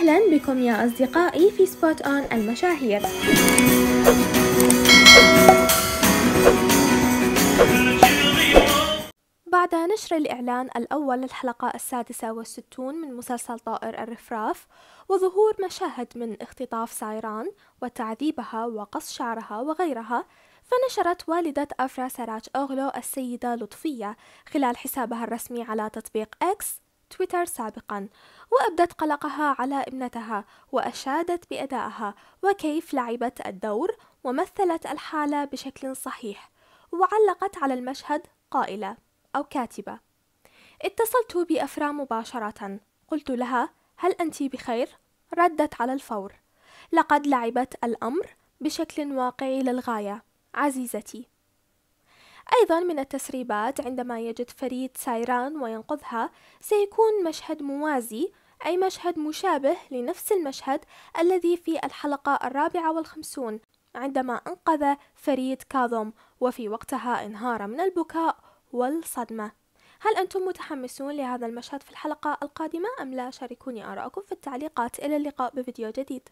أهلا بكم يا أصدقائي في سبوت أون المشاهير بعد نشر الإعلان الأول للحلقة السادسة والستون من مسلسل طائر الرفراف وظهور مشاهد من اختطاف سايران وتعذيبها وقص شعرها وغيرها فنشرت والدة أفرا سراج أغلو السيدة لطفية خلال حسابها الرسمي على تطبيق إكس تويتر سابقا وأبدت قلقها على ابنتها وأشادت بأدائها وكيف لعبت الدور ومثلت الحالة بشكل صحيح وعلقت على المشهد قائلة أو كاتبة اتصلت بأفرا مباشرة قلت لها هل أنت بخير؟ ردت على الفور لقد لعبت الأمر بشكل واقعي للغاية عزيزتي أيضا من التسريبات عندما يجد فريد سايران وينقذها سيكون مشهد موازي أي مشهد مشابه لنفس المشهد الذي في الحلقة الرابعة والخمسون عندما أنقذ فريد كاظم وفي وقتها انهار من البكاء والصدمة هل أنتم متحمسون لهذا المشهد في الحلقة القادمة أم لا؟ شاركوني آراءكم في التعليقات إلى اللقاء بفيديو جديد